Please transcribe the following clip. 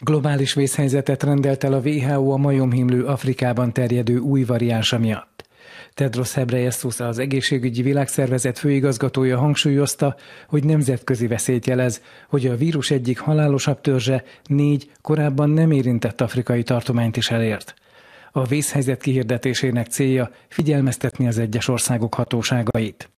Globális vészhelyzetet rendelt el a WHO a majomhimlő Afrikában terjedő új variánsa miatt. Tedros Hebreyesus az egészségügyi világszervezet főigazgatója hangsúlyozta, hogy nemzetközi veszélyt jelez, hogy a vírus egyik halálosabb törzse négy korábban nem érintett afrikai tartományt is elért. A vészhelyzet kihirdetésének célja figyelmeztetni az egyes országok hatóságait.